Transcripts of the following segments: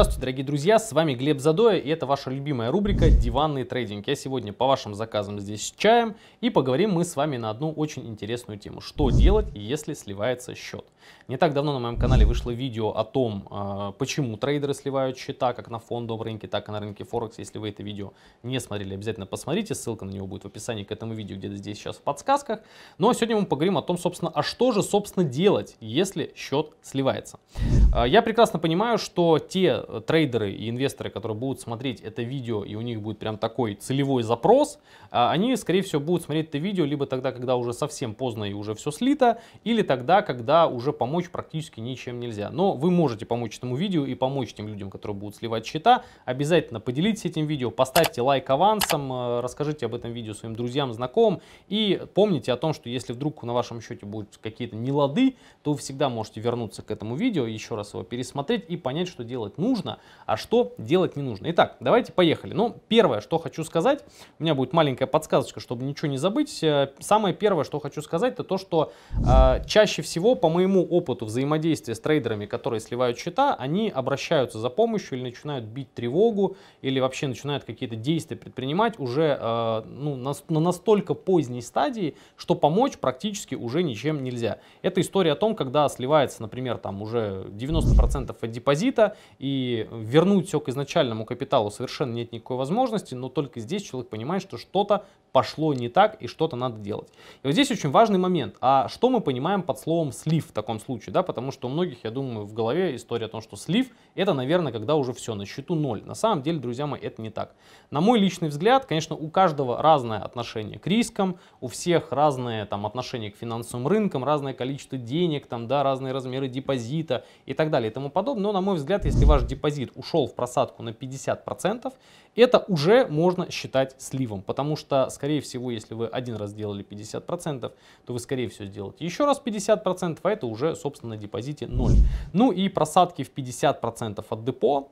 Здравствуйте, дорогие друзья, с вами Глеб Задоя и это ваша любимая рубрика «Диванный трейдинг». Я сегодня по вашим заказам здесь с чаем и поговорим мы с вами на одну очень интересную тему. Что делать, если сливается счет? Не так давно на моем канале вышло видео о том, а, почему трейдеры сливают счета как на фондовом рынке, так и на рынке Форекс. Если вы это видео не смотрели, обязательно посмотрите, ссылка на него будет в описании к этому видео, где-то здесь сейчас в подсказках. Но ну, а сегодня мы поговорим о том, собственно, а что же, собственно, делать, если счет сливается. А, я прекрасно понимаю, что те э, трейдеры и инвесторы, которые будут смотреть это видео, и у них будет прям такой целевой запрос, а, они, скорее всего, будут смотреть это видео либо тогда, когда уже совсем поздно и уже все слито, или тогда, когда уже помочь практически ничем нельзя. Но вы можете помочь этому видео и помочь тем людям, которые будут сливать счета. Обязательно поделитесь этим видео, поставьте лайк авансом, э, расскажите об этом видео своим друзьям, знакомым. И помните о том, что если вдруг на вашем счете будут какие-то нелады, то вы всегда можете вернуться к этому видео еще раз раз его пересмотреть и понять, что делать нужно, а что делать не нужно. Итак, давайте поехали. Ну, первое, что хочу сказать, у меня будет маленькая подсказочка, чтобы ничего не забыть. Э, самое первое, что хочу сказать, это то, что э, чаще всего, по моему опыту взаимодействия с трейдерами, которые сливают счета, они обращаются за помощью или начинают бить тревогу, или вообще начинают какие-то действия предпринимать уже э, ну, на, на настолько поздней стадии, что помочь практически уже ничем нельзя. Это история о том, когда сливается, например, там уже 90 90% от депозита, и вернуть все к изначальному капиталу совершенно нет никакой возможности, но только здесь человек понимает, что что-то пошло не так и что-то надо делать. И вот здесь очень важный момент, а что мы понимаем под словом слив в таком случае, да, потому что у многих, я думаю, в голове история о том, что слив это, наверное, когда уже все, на счету ноль. На самом деле, друзья мои, это не так. На мой личный взгляд, конечно, у каждого разное отношение к рискам, у всех разное там отношение к финансовым рынкам, разное количество денег, там, да, разные размеры депозита и так так далее и тому подобное. Но, на мой взгляд, если ваш депозит ушел в просадку на 50%, это уже можно считать сливом, потому что, скорее всего, если вы один раз сделали 50%, то вы, скорее всего, сделаете еще раз 50%, а это уже, собственно, на депозите 0. Ну и просадки в 50% от депо,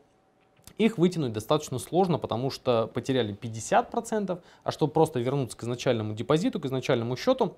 их вытянуть достаточно сложно, потому что потеряли 50%, а чтобы просто вернуться к изначальному депозиту, к изначальному счету,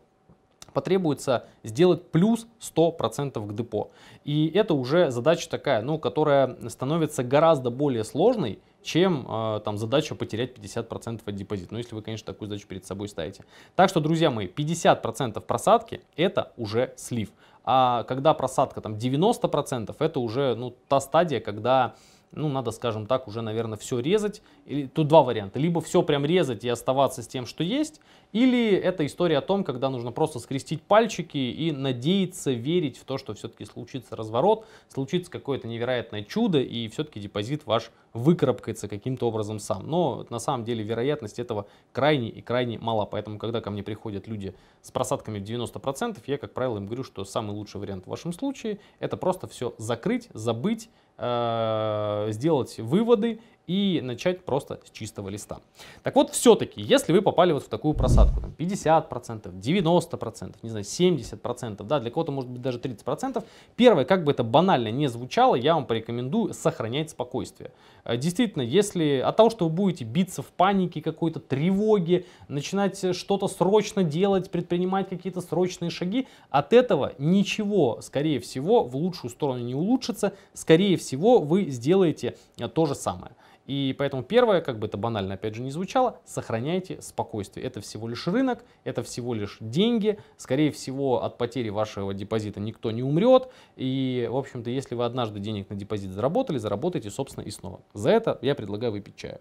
потребуется сделать плюс 100% к депо. И это уже задача такая, ну, которая становится гораздо более сложной, чем э, там задача потерять 50% от депозита. Ну, если вы, конечно, такую задачу перед собой ставите. Так что, друзья мои, 50% просадки – это уже слив. А когда просадка там 90%, это уже ну, та стадия, когда ну, надо, скажем так, уже, наверное, все резать. И тут два варианта. Либо все прям резать и оставаться с тем, что есть, или это история о том, когда нужно просто скрестить пальчики и надеяться, верить в то, что все-таки случится разворот, случится какое-то невероятное чудо, и все-таки депозит ваш выкарабкается каким-то образом сам. Но на самом деле вероятность этого крайне и крайне мала. Поэтому, когда ко мне приходят люди с просадками в 90%, я, как правило, им говорю, что самый лучший вариант в вашем случае это просто все закрыть, забыть, Э, сделать выводы и начать просто с чистого листа. Так вот, все-таки, если вы попали вот в такую просадку, там 50%, 90%, не знаю, 70%, да, для кого-то может быть даже 30%, первое, как бы это банально не звучало, я вам порекомендую сохранять спокойствие. Э, действительно, если от того, что вы будете биться в панике, какой-то тревоге, начинать что-то срочно делать, предпринимать какие-то срочные шаги, от этого ничего, скорее всего, в лучшую сторону не улучшится, скорее всего, вы сделаете э, то же самое. И поэтому первое, как бы это банально опять же не звучало, сохраняйте спокойствие. Это всего лишь рынок, это всего лишь деньги. Скорее всего, от потери вашего депозита никто не умрет. И, в общем-то, если вы однажды денег на депозит заработали, заработайте, собственно, и снова. За это я предлагаю выпить чаю.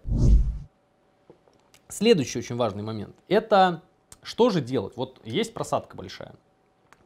Следующий очень важный момент. Это что же делать? Вот есть просадка большая.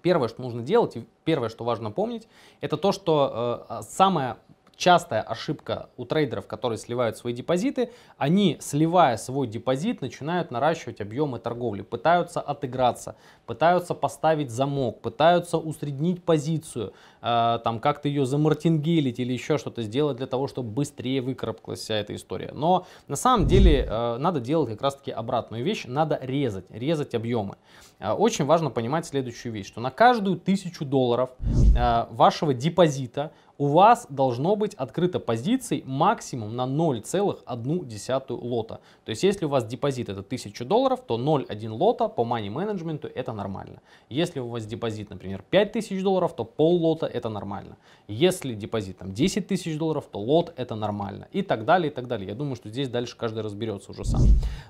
Первое, что нужно делать, и первое, что важно помнить, это то, что э, самое частая ошибка у трейдеров, которые сливают свои депозиты, они, сливая свой депозит, начинают наращивать объемы торговли, пытаются отыграться, пытаются поставить замок, пытаются усреднить позицию, э, там как-то ее замартингелить или еще что-то сделать для того, чтобы быстрее выкарабкалась вся эта история. Но на самом деле э, надо делать как раз-таки обратную вещь, надо резать, резать объемы. Э, очень важно понимать следующую вещь, что на каждую тысячу долларов э, вашего депозита у вас должно быть открыто позиций максимум на 0,1 лота. То есть если у вас депозит это 1000 долларов, то 0,1 лота по money management это нормально. Если у вас депозит, например, 5000 долларов, то пол лота это нормально. Если депозит там 10 тысяч долларов, то лот это нормально. И так далее, и так далее. Я думаю, что здесь дальше каждый разберется уже сам.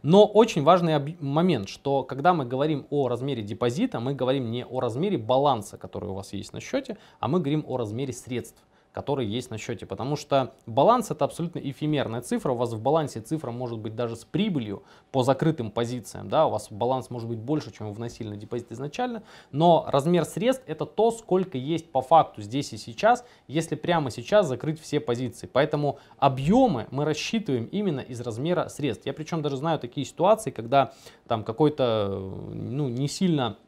Но очень важный момент, что когда мы говорим о размере депозита, мы говорим не о размере баланса, который у вас есть на счете, а мы говорим о размере средств который есть на счете. Потому что баланс это абсолютно эфемерная цифра. У вас в балансе цифра может быть даже с прибылью по закрытым позициям. Да? У вас баланс может быть больше, чем вы вносили на депозит изначально. Но размер средств это то, сколько есть по факту здесь и сейчас, если прямо сейчас закрыть все позиции. Поэтому объемы мы рассчитываем именно из размера средств. Я причем даже знаю такие ситуации, когда там какой-то ну, не сильно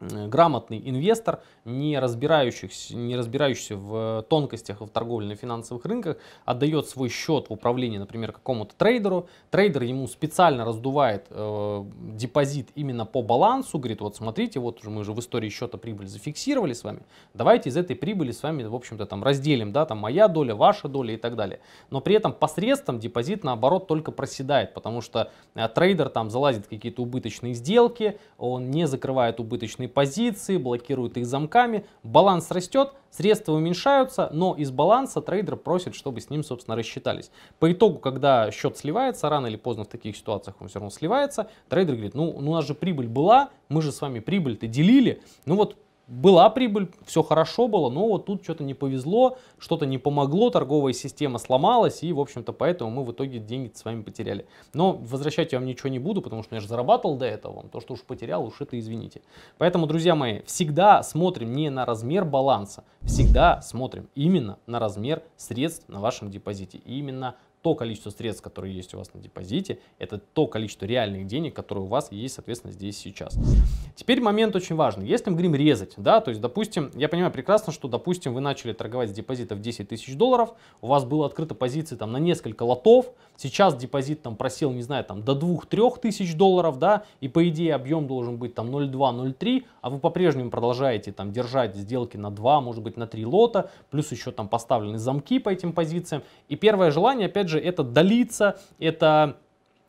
Э, грамотный инвестор, не, разбирающийся, не разбирающийся в э, тонкостях в торговле на финансовых рынках, отдает свой счет в управлении, например, какому-то трейдеру. Трейдер ему специально раздувает э, депозит именно по балансу, говорит, вот смотрите, вот мы же в истории счета прибыль зафиксировали с вами, давайте из этой прибыли с вами, в общем-то, там разделим, да, там моя доля, ваша доля и так далее. Но при этом посредством депозит, наоборот, только проседает, потому что э, трейдер там залазит в какие-то убыточные сделки, он не закрывает убыточные позиции, блокируют их замками, баланс растет, средства уменьшаются, но из баланса трейдер просит, чтобы с ним, собственно, рассчитались. По итогу, когда счет сливается, рано или поздно в таких ситуациях он все равно сливается, трейдер говорит, ну, ну у нас же прибыль была, мы же с вами прибыль-то делили, ну вот была прибыль, все хорошо было, но вот тут что-то не повезло, что-то не помогло, торговая система сломалась, и, в общем-то, поэтому мы в итоге деньги с вами потеряли. Но возвращать я вам ничего не буду, потому что я же зарабатывал до этого, то, что уж потерял, уж это извините. Поэтому, друзья мои, всегда смотрим не на размер баланса, всегда смотрим именно на размер средств на вашем депозите, именно то количество средств, которые есть у вас на депозите, это то количество реальных денег, которые у вас есть, соответственно, здесь сейчас. Теперь момент очень важный. Если мы говорим резать, да, то есть, допустим, я понимаю прекрасно, что, допустим, вы начали торговать с депозитов 10 тысяч долларов, у вас было открыто позиции там на несколько лотов, сейчас депозит там просел, не знаю, там до 2-3 тысяч долларов, да, и по идее объем должен быть там 0,2-0,3, а вы по-прежнему продолжаете там держать сделки на 2, может быть, на 3 лота, плюс еще там поставлены замки по этим позициям. И первое желание, опять же, опять же, это долиться, это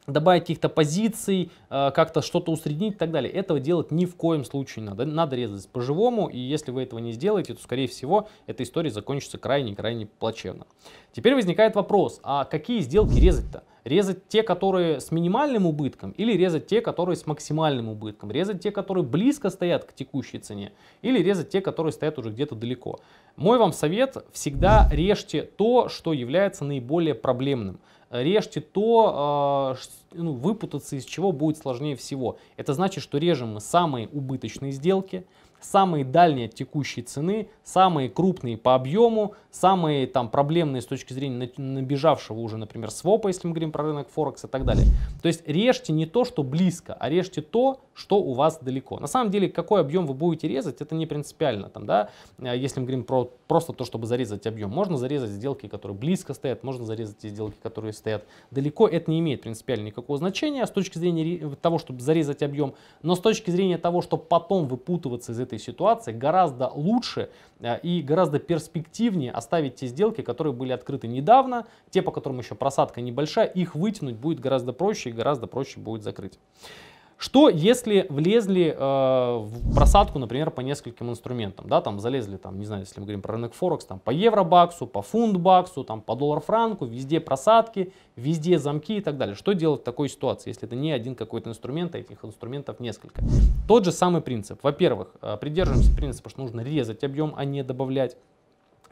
добавить каких-то позиций, э, как-то что-то усреднить и так далее. Этого делать ни в коем случае не надо. Надо резать по-живому, и если вы этого не сделаете, то, скорее всего, эта история закончится крайне-крайне плачевно. Теперь возникает вопрос, а какие сделки резать-то? Резать те, которые с минимальным убытком, или резать те, которые с максимальным убытком? Резать те, которые близко стоят к текущей цене, или резать те, которые стоят уже где-то далеко? Мой вам совет, всегда режьте то, что является наиболее проблемным режьте то, а, ну, выпутаться из чего будет сложнее всего. Это значит, что режем мы самые убыточные сделки, самые дальние от текущей цены, самые крупные по объему, самые там проблемные с точки зрения набежавшего уже, например, свопа, если мы говорим про рынок Форекс и так далее. То есть режьте не то, что близко, а режьте то, что у вас далеко. На самом деле, какой объем вы будете резать, это не принципиально. Там, да, э, если мы говорим про просто то, чтобы зарезать объем, можно зарезать сделки, которые близко стоят, можно зарезать сделки, которые стоят далеко. Это не имеет принципиально никакого значения с точки зрения того, чтобы зарезать объем. Но с точки зрения того, чтобы потом выпутываться из этой ситуации, гораздо лучше э, и гораздо перспективнее оставить те сделки, которые были открыты недавно, те, по которым еще просадка небольшая, их вытянуть будет гораздо проще и гораздо проще будет закрыть. Что, если влезли э, в просадку, например, по нескольким инструментам, да, там залезли, там, не знаю, если мы говорим про рынок Форекс, там, по евробаксу, по фунт-баксу, там, по доллар-франку, везде просадки, везде замки и так далее. Что делать в такой ситуации, если это не один какой-то инструмент, а этих инструментов несколько? Тот же самый принцип. Во-первых, э, придерживаемся принципа, что нужно резать объем, а не добавлять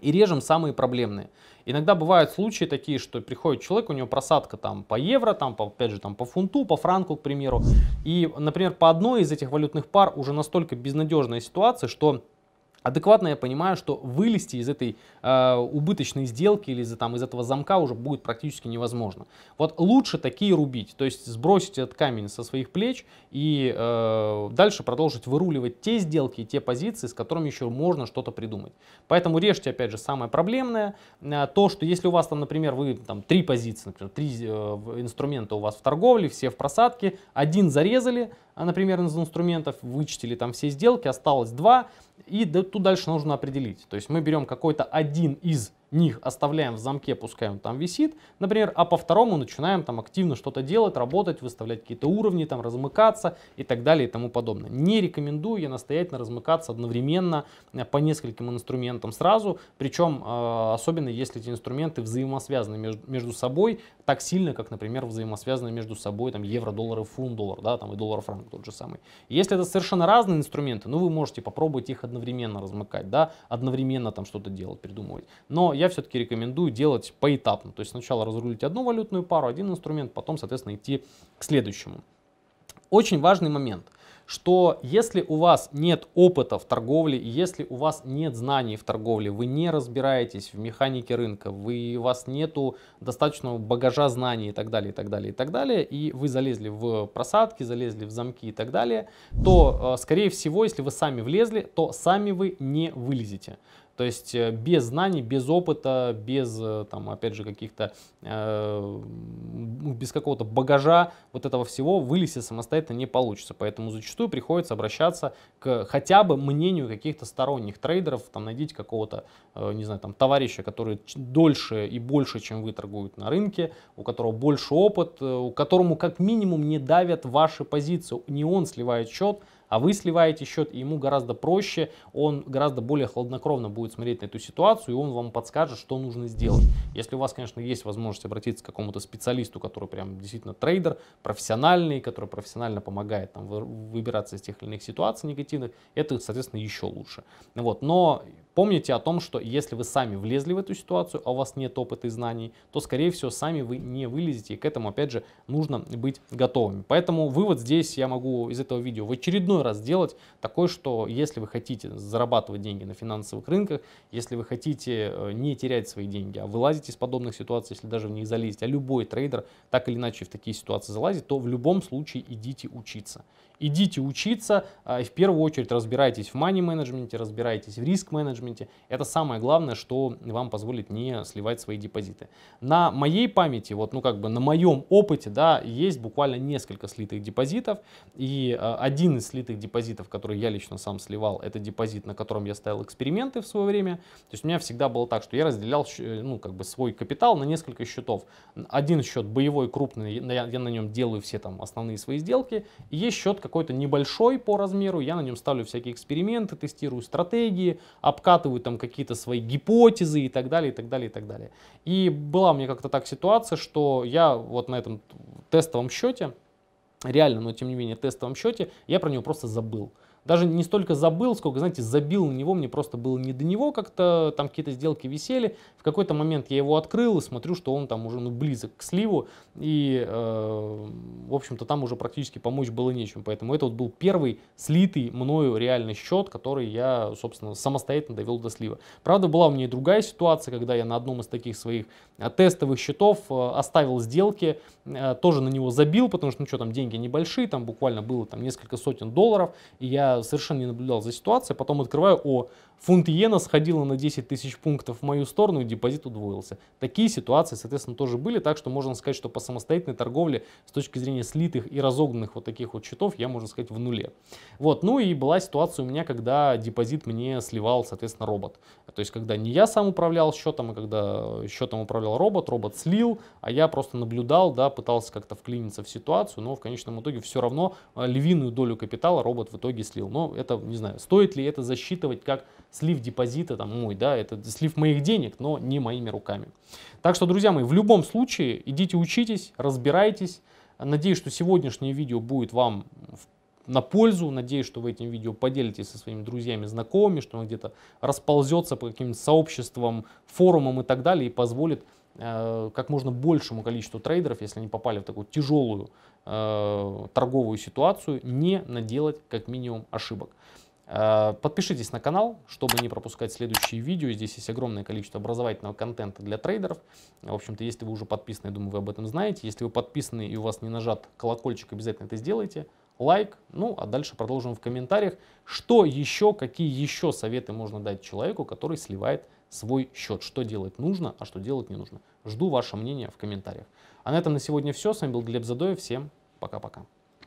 и режем самые проблемные. Иногда бывают случаи такие, что приходит человек, у него просадка там по евро, там, по, опять же, там по фунту, по франку, к примеру. И, например, по одной из этих валютных пар уже настолько безнадежная ситуация, что адекватно я понимаю, что вылезти из этой э, убыточной сделки или из, там, из этого замка уже будет практически невозможно. Вот лучше такие рубить, то есть сбросить этот камень со своих плеч и э, дальше продолжить выруливать те сделки и те позиции, с которыми еще можно что-то придумать. Поэтому режьте, опять же, самое проблемное, э, то, что если у вас там, например, вы там три позиции, например, три э, инструмента у вас в торговле, все в просадке, один зарезали, а, например, из инструментов, вычтили там все сделки, осталось два, и тут дальше нужно определить. То есть мы берем какой-то один из них оставляем в замке, пускай он там висит, например, а по второму начинаем там активно что-то делать, работать, выставлять какие-то уровни, там размыкаться и так далее и тому подобное. Не рекомендую я настоятельно размыкаться одновременно э, по нескольким инструментам сразу, причем э, особенно если эти инструменты взаимосвязаны между, между собой так сильно, как, например, взаимосвязаны между собой там евро, доллар и фунт, доллар, да, там и доллар, франк тот же самый. Если это совершенно разные инструменты, ну вы можете попробовать их одновременно размыкать, да, одновременно там что-то делать, придумывать. Но я все-таки рекомендую делать поэтапно. То есть сначала разрулить одну валютную пару, один инструмент, потом, соответственно, идти к следующему. Очень важный момент – что если у вас нет опыта в торговле, если у вас нет знаний в торговле, вы не разбираетесь в механике рынка, вы, у вас нету достаточного багажа знаний и так далее, и так далее, и так далее, и вы залезли в просадки, залезли в замки и так далее, то, э, скорее всего, если вы сами влезли, то сами вы не вылезете. То есть э, без знаний, без опыта, без, э, там, опять же, каких-то, э, без какого-то багажа вот этого всего вылезти самостоятельно не получится. Поэтому зачастую приходится обращаться к хотя бы мнению каких-то сторонних трейдеров, там, найдите какого-то, э, не знаю, там, товарища, который дольше и больше, чем вы торгует на рынке, у которого больше опыт, э, у которому как минимум не давят ваши позиции, не он сливает счет, а вы сливаете счет, и ему гораздо проще, он гораздо более хладнокровно будет смотреть на эту ситуацию, и он вам подскажет, что нужно сделать. Если у вас, конечно, есть возможность обратиться к какому-то специалисту, который прям действительно трейдер, профессиональный, который профессионально помогает там выбираться из тех или иных ситуаций негативных, это, соответственно, еще лучше. Вот. Но Помните о том, что если вы сами влезли в эту ситуацию, а у вас нет опыта и знаний, то, скорее всего, сами вы не вылезете. И к этому, опять же, нужно быть готовыми. Поэтому вывод здесь я могу из этого видео в очередной раз сделать такой, что если вы хотите зарабатывать деньги на финансовых рынках, если вы хотите э, не терять свои деньги, а вылазить из подобных ситуаций, если даже в них залезть, а любой трейдер так или иначе в такие ситуации залазит, то в любом случае идите учиться. Идите учиться, а, в первую очередь разбирайтесь в мани-менеджменте, разбирайтесь в риск-менеджменте, менеджменте. Это самое главное, что вам позволит не сливать свои депозиты. На моей памяти, вот, ну как бы на моем опыте, да, есть буквально несколько слитых депозитов. И э, один из слитых депозитов, который я лично сам сливал, это депозит, на котором я ставил эксперименты в свое время. То есть у меня всегда было так, что я разделял э, ну, как бы свой капитал на несколько счетов. Один счет боевой, крупный, я, я на нем делаю все там основные свои сделки. И есть счет какой-то небольшой по размеру, я на нем ставлю всякие эксперименты, тестирую стратегии, обкатываю выкатывают там какие-то свои гипотезы и так далее, и так далее, и так далее. И была у меня как-то так ситуация, что я вот на этом тестовом счете, реально, но тем не менее тестовом счете, я про него просто забыл даже не столько забыл, сколько, знаете, забил на него, мне просто было не до него как-то, там какие-то сделки висели. В какой-то момент я его открыл и смотрю, что он там уже ну, близок к сливу, и, э, в общем-то, там уже практически помочь было нечем. Поэтому это вот был первый слитый мною реальный счет, который я, собственно, самостоятельно довел до слива. Правда, была у меня и другая ситуация, когда я на одном из таких своих э, тестовых счетов э, оставил сделки, э, тоже на него забил, потому что, ну что, там деньги небольшие, там буквально было там несколько сотен долларов, и я совершенно не наблюдал за ситуацией, потом открываю, о, фунт иена сходила на 10 тысяч пунктов в мою сторону и депозит удвоился. Такие ситуации, соответственно, тоже были, так что можно сказать, что по самостоятельной торговле с точки зрения слитых и разогнанных вот таких вот счетов я, можно сказать, в нуле. Вот, ну и была ситуация у меня, когда депозит мне сливал, соответственно, робот. То есть, когда не я сам управлял счетом, а когда счетом управлял робот, робот слил, а я просто наблюдал, да, пытался как-то вклиниться в ситуацию, но в конечном итоге все равно э, львиную долю капитала робот в итоге слил слил. Но это, не знаю, стоит ли это засчитывать как слив депозита, там, мой, да, это слив моих денег, но не моими руками. Так что, друзья мои, в любом случае идите учитесь, разбирайтесь. Надеюсь, что сегодняшнее видео будет вам на пользу. Надеюсь, что вы этим видео поделитесь со своими друзьями, знакомыми, что оно где-то расползется по каким-то сообществам, форумам и так далее и позволит Э, как можно большему количеству трейдеров, если они попали в такую тяжелую э, торговую ситуацию, не наделать как минимум ошибок. Э, подпишитесь на канал, чтобы не пропускать следующие видео. Здесь есть огромное количество образовательного контента для трейдеров. В общем-то, если вы уже подписаны, я думаю, вы об этом знаете. Если вы подписаны и у вас не нажат колокольчик, обязательно это сделайте. Лайк. Ну, а дальше продолжим в комментариях, что еще, какие еще советы можно дать человеку, который сливает свой счет, что делать нужно, а что делать не нужно. Жду ваше мнение в комментариях. А на этом на сегодня все. С вами был Глеб Задоев. Всем пока-пока.